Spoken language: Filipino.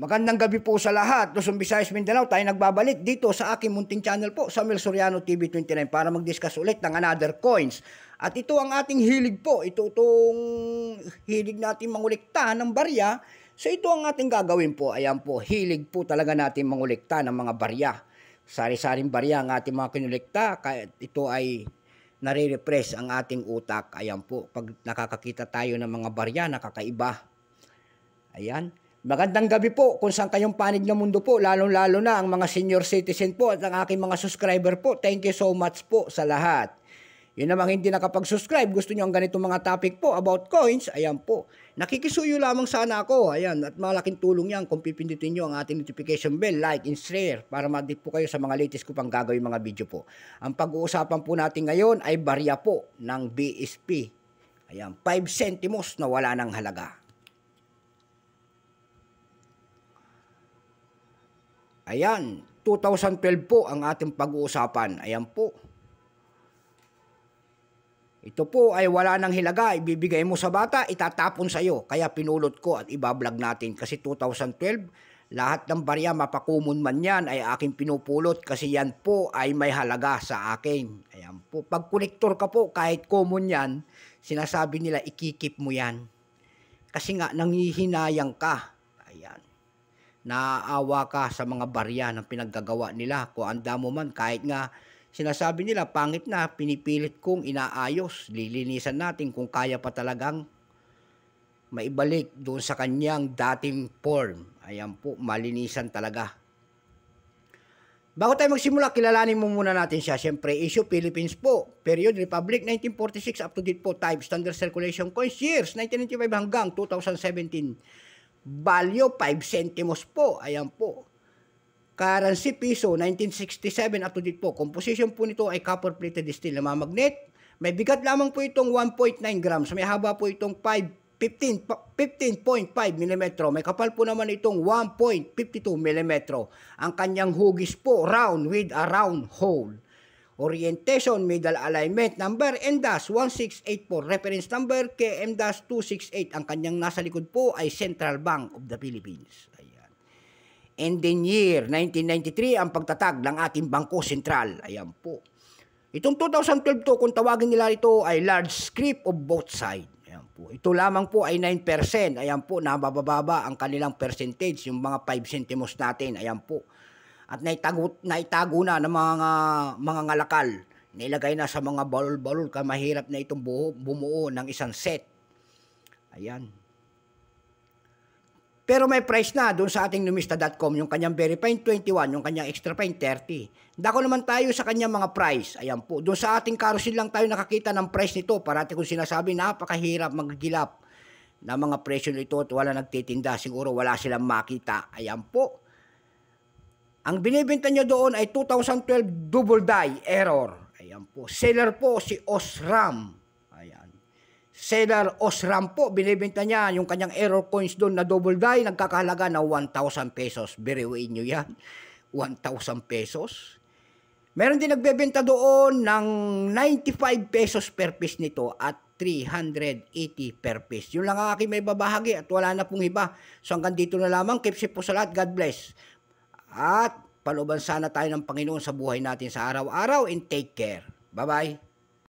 Magandang gabi po sa lahat. Luzon, Visayas, Mindanao, tayo nagbabalik dito sa aking munting channel po, Samuel Soriano TV 29 para mag-discuss ulit ng another coins. At ito ang ating hilig po. Ito itong hilig natin mangulikta ng barya. So ito ang ating gagawin po. Ayan po, hilig po talaga natin mangulikta ng mga barya. Sari-saring barya ang ating mga kinulikta. Kahit ito ay nare-repress ang ating utak. Ayan po, pag nakakakita tayo ng mga barya, nakakaiba. Ayan. Magandang gabi po kung saan kayong panig ng mundo po, lalong-lalo na ang mga senior citizen po at ang aking mga subscriber po. Thank you so much po sa lahat. Yun namang hindi nakapag-subscribe, gusto nyo ang ganitong mga topic po about coins, ayan po. Nakikisuyo lamang sana ako, ayan, at malaking tulong yan kung pipindutin nyo ang ating notification bell, like and share para ma-update po kayo sa mga latest ko pang gagawin mga video po. Ang pag-uusapan po natin ngayon ay barya po ng BSP. Ayan, 5 centimos na wala ng halaga. Ayan, 2012 po ang ating pag-uusapan. Ayan po. Ito po ay wala nang hilaga, ibibigay mo sa bata, itatapon sa iyo. Kaya pinulot ko at ibablog natin kasi 2012, lahat ng barya mapakumon man yan ay aking pinupulot kasi yan po ay may halaga sa akin. Ayan po, pag konektor ka po kahit common yan, sinasabi nila ikikip mo yan. Kasi nga nangihinayang ka naaawa ka sa mga barya ng pinaggagawa nila. Kung ang damo man, kahit nga sinasabi nila, pangit na, pinipilit kong inaayos, lilinisan natin kung kaya pa talagang maibalik doon sa kanyang dating form. Ayan po, malinisan talaga. Bago tayo magsimula, kilalanin mo muna natin siya. Siyempre, issue Philippines po. Period Republic 1946 up to date po. Type Standard Circulation Coins years 1995 hanggang 2017 value 5 centimos po. Ayan po. Currency piso 1967 up to date po. Composition po nito ay copper plated steel na mamagnet. May bigat lamang po itong 1.9 grams. May haba po itong 5 15.5 mm. May kapal po naman itong 1.52 mm. Ang kanyang hugis po round with a round hole orientation, middle alignment number, and N-1684 reference number, KM-268. Ang kanyang nasa likod po ay Central Bank of the Philippines. Ayan. And then year 1993 ang pagtatag ng ating Bangko Sentral. Ayan po. Itong 2012 to, kung tawagin nila ito, ay large script of both sides. Ayan po. Ito lamang po ay 9%. Ayan po, nabababa ang kanilang percentage, yung mga 5 centimos natin. Ayan po at naitago, naitago na ng mga mga ngalakal. Nilagay na sa mga balol-balol ka mahirap na itong buo, bumuo ng isang set. Ayan. Pero may price na doon sa ating numista.com, yung kanyang verifying 21, yung kanyang extra fine 30. Dako naman tayo sa kanyang mga price. Ayan po, doon sa ating carousel lang tayo nakakita ng price nito. Parati kong sinasabi, napakahirap magigilap na mga presyo nito at wala nagtitinda. Siguro wala silang makita. Ayan po. Ang binibenta niya doon ay 2012 double die error. Ayan po. Seller po si Osram. Ayan. Seller Osram po, binibenta niya yung kanyang error coins doon na double die, nagkakahalaga na 1,000 pesos. Biriwiin nyo yan. 1,000 pesos. Meron din nagbebenta doon ng 95 pesos per piece nito at 380 per piece. Yun lang ang aking may babahagi at wala na pong iba. So hanggang dito na lamang. Keep safe po sa lahat. God bless. At palooban sana tayo ng Panginoon sa buhay natin sa araw-araw and take care. Bye-bye.